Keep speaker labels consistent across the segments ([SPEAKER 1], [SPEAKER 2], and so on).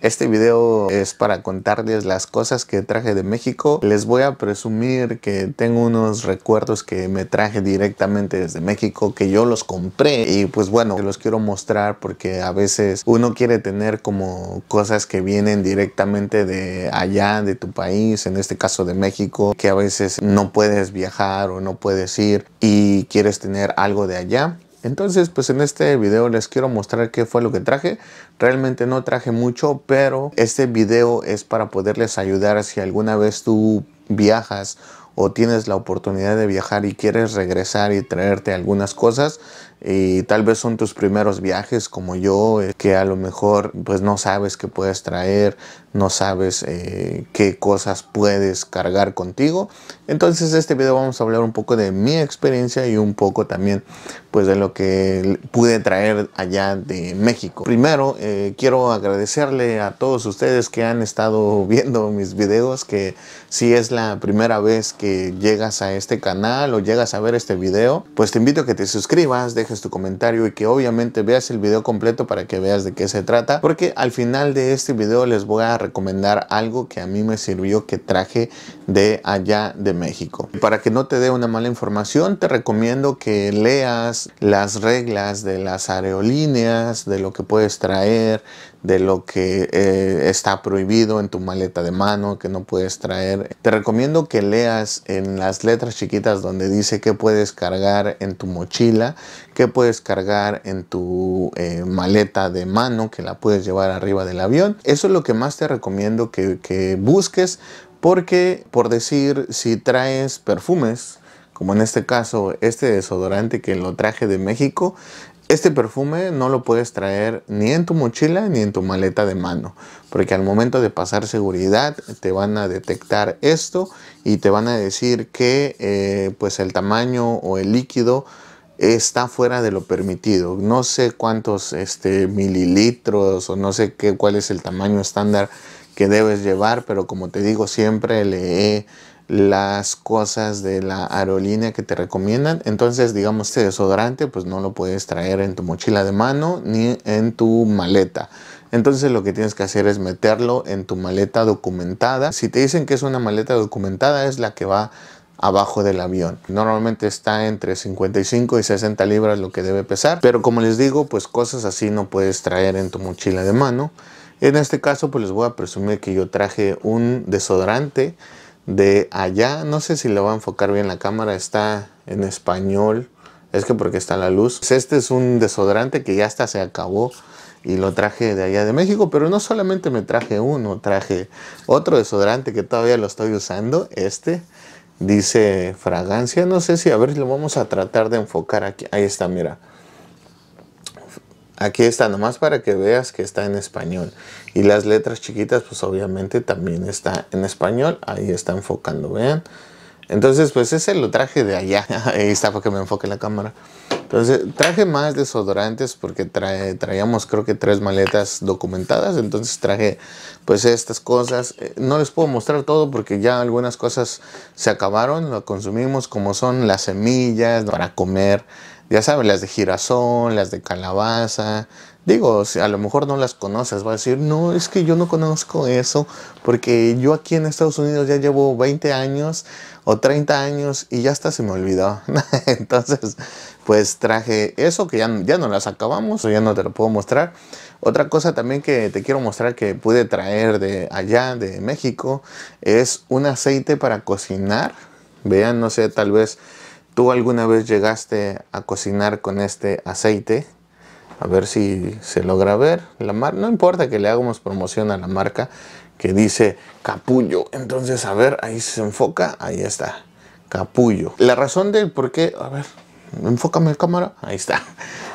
[SPEAKER 1] Este video es para contarles las cosas que traje de México. Les voy a presumir que tengo unos recuerdos que me traje directamente desde México, que yo los compré y pues bueno, los quiero mostrar porque a veces uno quiere tener como cosas que vienen directamente de allá, de tu país, en este caso de México, que a veces no puedes viajar o no puedes ir y quieres tener algo de allá entonces, pues en este video les quiero mostrar qué fue lo que traje. Realmente no traje mucho, pero este video es para poderles ayudar si alguna vez tú viajas o tienes la oportunidad de viajar y quieres regresar y traerte algunas cosas y tal vez son tus primeros viajes como yo eh, que a lo mejor pues no sabes qué puedes traer no sabes eh, qué cosas puedes cargar contigo. Entonces este video vamos a hablar un poco de mi experiencia y un poco también pues de lo que pude traer allá de México. Primero eh, quiero agradecerle a todos ustedes que han estado viendo mis videos, que si es la primera vez que llegas a este canal o llegas a ver este video, pues te invito a que te suscribas, dejes tu comentario y que obviamente veas el video completo para que veas de qué se trata, porque al final de este video les voy a recomendar algo que a mí me sirvió que traje de allá de México. Para que no te dé una mala información, te recomiendo que leas las reglas de las aerolíneas, de lo que puedes traer, de lo que eh, está prohibido en tu maleta de mano, que no puedes traer. Te recomiendo que leas en las letras chiquitas donde dice que puedes cargar en tu mochila, que puedes cargar en tu eh, maleta de mano, que la puedes llevar arriba del avión. Eso es lo que más te recomiendo que, que busques porque, por decir, si traes perfumes, como en este caso este desodorante que lo traje de México, este perfume no lo puedes traer ni en tu mochila ni en tu maleta de mano, porque al momento de pasar seguridad te van a detectar esto y te van a decir que eh, pues el tamaño o el líquido está fuera de lo permitido. No sé cuántos este, mililitros o no sé qué, cuál es el tamaño estándar que debes llevar, pero como te digo siempre le he las cosas de la aerolínea que te recomiendan. Entonces, digamos, este desodorante pues no lo puedes traer en tu mochila de mano ni en tu maleta. Entonces lo que tienes que hacer es meterlo en tu maleta documentada. Si te dicen que es una maleta documentada es la que va abajo del avión. Normalmente está entre 55 y 60 libras lo que debe pesar, pero como les digo, pues cosas así no puedes traer en tu mochila de mano. En este caso, pues les voy a presumir que yo traje un desodorante de allá. No sé si lo va a enfocar bien la cámara. Está en español. Es que porque está la luz. Pues este es un desodorante que ya hasta se acabó. Y lo traje de allá de México. Pero no solamente me traje uno. Traje otro desodorante que todavía lo estoy usando. Este. Dice fragancia. No sé si a ver si lo vamos a tratar de enfocar aquí. Ahí está, mira. Aquí está, nomás para que veas que está en español. Y las letras chiquitas, pues obviamente también está en español. Ahí está enfocando, vean. Entonces, pues ese lo traje de allá. Ahí está para que me enfoque la cámara. Entonces, traje más desodorantes porque traíamos creo que tres maletas documentadas. Entonces traje pues estas cosas. Eh, no les puedo mostrar todo porque ya algunas cosas se acabaron. Lo consumimos como son las semillas para comer. Ya sabes, las de girasol, las de calabaza. Digo, a lo mejor no las conoces, va a decir, no, es que yo no conozco eso, porque yo aquí en Estados Unidos ya llevo 20 años o 30 años y ya hasta se me olvidó. Entonces, pues traje eso que ya, ya no las acabamos o ya no te lo puedo mostrar. Otra cosa también que te quiero mostrar que pude traer de allá, de México, es un aceite para cocinar. Vean, no sé, tal vez ¿Tú alguna vez llegaste a cocinar con este aceite? A ver si se logra ver. La mar no importa que le hagamos promoción a la marca que dice capullo. Entonces, a ver, ahí se enfoca. Ahí está. Capullo. La razón del por qué... A ver, enfócame el cámara. Ahí está.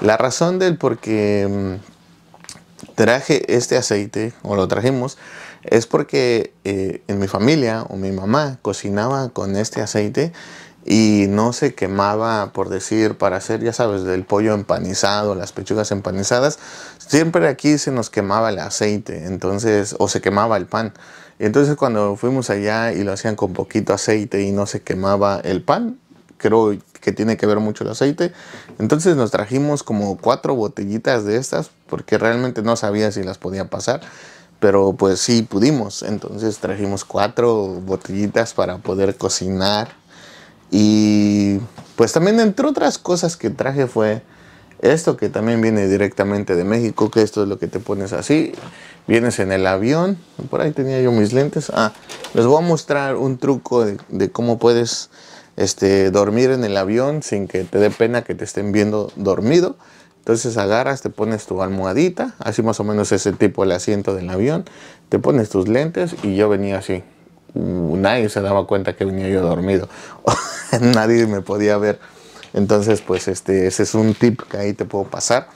[SPEAKER 1] La razón del por qué mm, traje este aceite o lo trajimos es porque eh, en mi familia o mi mamá cocinaba con este aceite y no se quemaba, por decir, para hacer, ya sabes, del pollo empanizado, las pechugas empanizadas, siempre aquí se nos quemaba el aceite, entonces, o se quemaba el pan. Entonces cuando fuimos allá y lo hacían con poquito aceite y no se quemaba el pan, creo que tiene que ver mucho el aceite. Entonces nos trajimos como cuatro botellitas de estas porque realmente no sabía si las podía pasar pero pues sí pudimos. Entonces trajimos cuatro botellitas para poder cocinar y pues también entre otras cosas que traje fue esto que también viene directamente de México, que esto es lo que te pones así. Vienes en el avión, por ahí tenía yo mis lentes. Ah, les voy a mostrar un truco de, cómo puedes este, dormir en el avión sin que te dé pena que te estén viendo dormido. Entonces agarras, te pones tu almohadita, así más o menos ese tipo el asiento del avión, te pones tus lentes y yo venía así nadie se daba cuenta que venía yo dormido, nadie me podía ver. Entonces, pues este, ese es un tip que ahí te puedo pasar.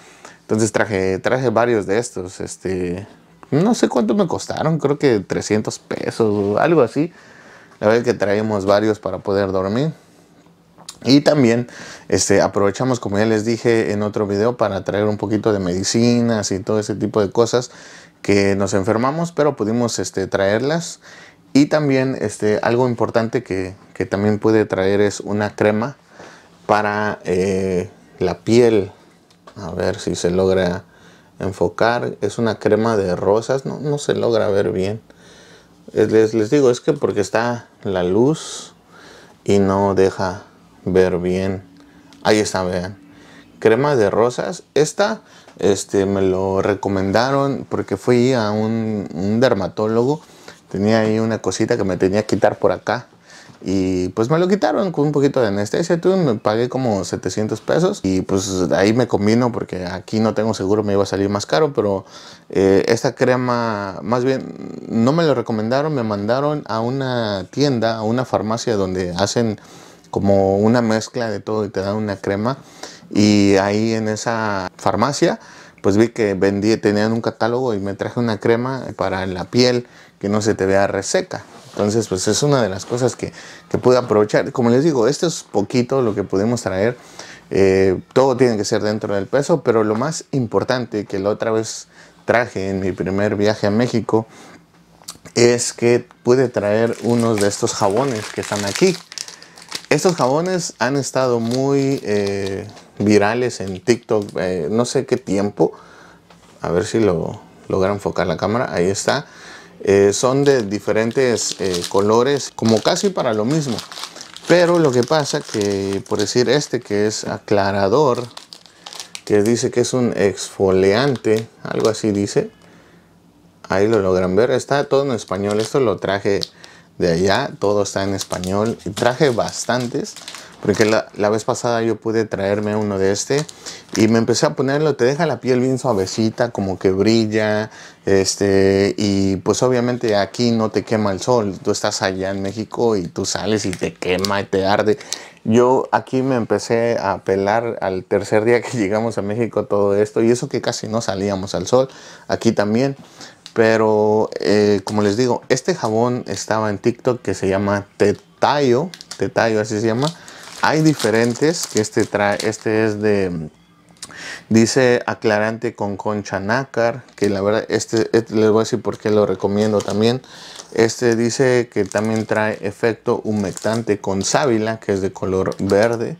[SPEAKER 1] Entonces traje, traje varios de estos, este, no sé cuánto me costaron, creo que 300 pesos o algo así. La verdad que traemos varios para poder dormir. Y también este, aprovechamos, como ya les dije en otro video, para traer un poquito de medicinas y todo ese tipo de cosas que nos enfermamos, pero pudimos este, traerlas y también este, algo importante que, también puede traer es una crema para eh, la piel. A ver si se logra enfocar. Es una crema de rosas. No, se logra ver bien. Les, les, digo, es que porque está la luz y no deja ver bien. Ahí está, vean. Crema de rosas. Esta este, me lo recomendaron porque fui a un dermatólogo Tenía ahí una cosita que me tenía que quitar por acá. Y pues me lo quitaron con un poquito de anestesia, tú, me pagué como 700 pesos y pues ahí me combino porque aquí no tengo seguro, me iba a salir más caro, pero eh, esta crema, más bien, no me lo recomendaron, me mandaron a una tienda, a una farmacia donde hacen como una mezcla de todo y te dan una crema y ahí en esa farmacia pues vi que vendí, tenían un catálogo y me traje una crema para la piel que no se te vea reseca. Entonces, pues es una de las cosas que, que pude aprovechar. Como les digo, esto es poquito lo que pudimos traer. Eh, todo tiene que ser dentro del peso, pero lo más importante que la otra vez traje en mi primer viaje a México es que pude traer unos de estos jabones que están aquí. Estos jabones han estado muy eh, virales en TikTok, eh, no sé qué tiempo. A ver si lo logra enfocar la cámara. Ahí está. Eh, son de diferentes eh, colores, como casi para lo mismo. Pero lo que pasa que, por decir este que es aclarador, que dice que es un exfoliante, algo así dice. Ahí lo logran ver, está todo en español. Esto lo traje de allá, todo está en español. traje bastantes porque la, la, vez pasada yo pude traerme uno de este y me empecé a ponerlo, te deja la piel bien suavecita, como que brilla, este, y pues obviamente aquí no te quema el sol, tú estás allá en México y tú sales y te quema y te arde. Yo aquí me empecé a pelar al tercer día que llegamos a México todo esto y eso que casi no salíamos al sol, aquí también. Pero eh, como les digo, este jabón estaba en TikTok que se llama Tetayo, Tetayo así se llama hay diferentes, que este, trae, este es de... Dice aclarante con concha nácar, que la verdad, este, este, les voy a decir por qué lo recomiendo también. Este dice que también trae efecto humectante con sábila, que es de color verde.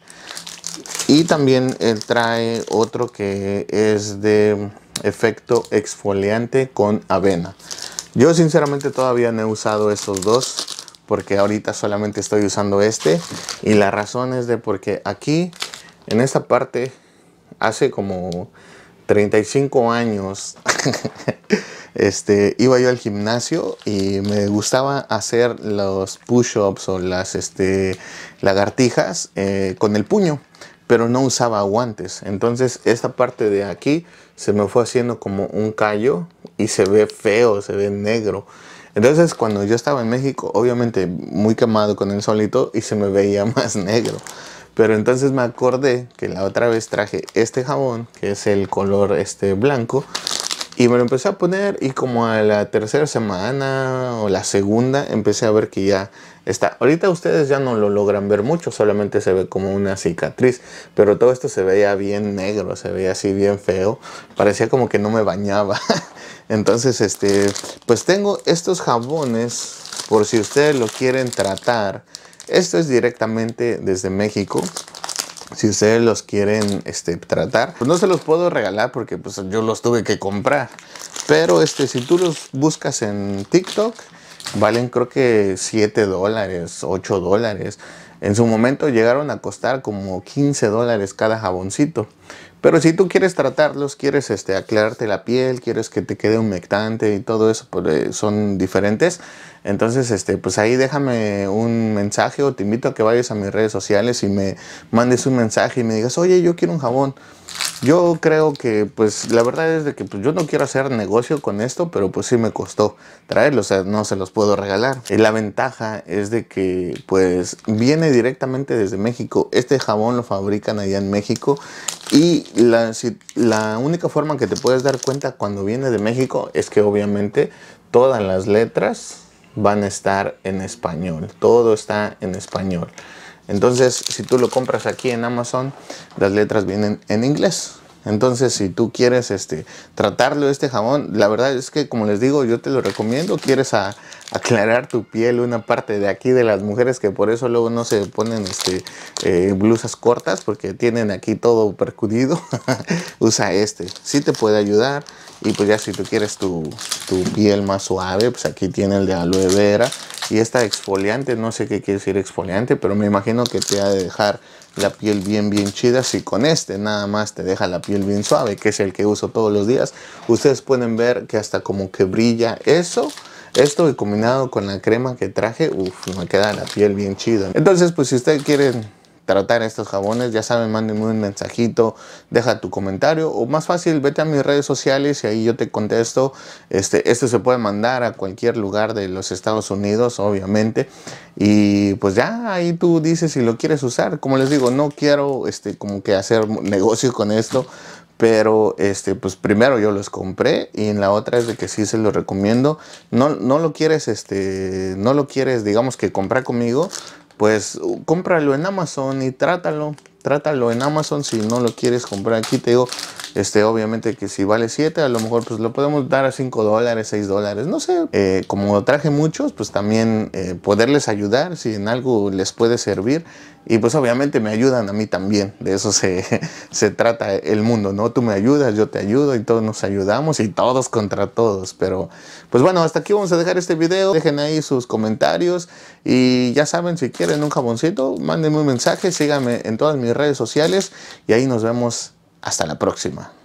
[SPEAKER 1] Y también él eh, trae otro que es de efecto exfoliante con avena. Yo sinceramente todavía no he usado esos dos porque ahorita solamente estoy usando este y la razón es de porque aquí en esta parte hace como 35 años este iba yo al gimnasio y me gustaba hacer los push-ups o las este, lagartijas eh, con el puño pero no usaba guantes entonces esta parte de aquí se me fue haciendo como un callo y se ve feo se ve negro entonces, cuando yo estaba en México, obviamente muy quemado con el solito y se me veía más negro. Pero entonces me acordé que la otra vez traje este jabón, que es el color este blanco, y me lo empecé a poner y como a la tercera semana o la segunda empecé a ver que ya está. Ahorita ustedes ya no lo logran ver mucho, solamente se ve como una cicatriz, pero todo esto se veía bien negro, se veía así bien feo. Parecía como que no me bañaba. Entonces, este, pues tengo estos jabones por si ustedes lo quieren tratar. Esto es directamente desde México. Si ustedes los quieren este, tratar, pues no se los puedo regalar porque pues, yo los tuve que comprar. Pero este, si tú los buscas en TikTok, valen creo que 7 dólares, 8 dólares. En su momento llegaron a costar como 15 dólares cada jaboncito. Pero si tú quieres tratarlos, quieres este, aclararte la piel, quieres que te quede humectante y todo eso, pues, eh, son diferentes. Entonces, este, pues ahí déjame un mensaje o te invito a que vayas a mis redes sociales y me mandes un mensaje y me digas, oye, yo quiero un jabón. Yo creo que, pues, la verdad es de que pues, yo no quiero hacer negocio con esto, pero pues sí me costó traerlo, o sea, no se los puedo regalar. Y la ventaja es de que, pues, viene directamente desde México. Este jabón lo fabrican allá en México y la, la única forma que te puedes dar cuenta cuando viene de México es que obviamente todas las letras van a estar en español, todo está en español. Entonces, si tú lo compras aquí en Amazon, las letras vienen en inglés. Entonces, si tú quieres este, tratarlo este jabón la verdad es que, como les digo, yo te lo recomiendo. Quieres aclarar tu piel, una parte de aquí de las mujeres que por eso luego no se ponen este, eh, blusas cortas porque tienen aquí todo percudido. Usa este, sí te puede ayudar. Y pues ya si tú quieres tu, tu piel más suave, pues aquí tiene el de aloe vera. Y esta exfoliante, no sé qué quiere decir exfoliante, pero me imagino que te ha de dejar la piel bien bien chida si con este nada más te deja la piel bien suave que es el que uso todos los días ustedes pueden ver que hasta como que brilla eso esto combinado con la crema que traje uff me queda la piel bien chida entonces pues si ustedes quieren tratar estos jabones, ya saben, mándenme un mensajito, deja tu comentario o más fácil, vete a mis redes sociales y ahí yo te contesto. Este, esto se puede mandar a cualquier lugar de los Estados Unidos, obviamente. Y pues ya ahí tú dices si lo quieres usar. Como les digo, no quiero este, como que hacer negocio con esto. Pero este, pues primero yo los compré y en la otra es de que sí se los recomiendo. No, no lo quieres, este, no lo quieres, digamos que comprar conmigo pues cómpralo en Amazon y trátalo. Trátalo en Amazon si no lo quieres comprar aquí. Te digo, este, obviamente que si vale 7, a lo mejor pues lo podemos dar a 5 dólares, 6 dólares, no sé. Eh, como traje muchos, pues también eh, poderles ayudar si en algo les puede servir. Y pues obviamente me ayudan a mí también, de eso se, se trata el mundo, ¿no? Tú me ayudas, yo te ayudo y todos nos ayudamos y todos contra todos. Pero pues bueno, hasta aquí vamos a dejar este video. Dejen ahí sus comentarios y ya saben, si quieren un jaboncito, mándenme un mensaje, síganme en todas mis redes sociales y ahí nos vemos hasta la próxima.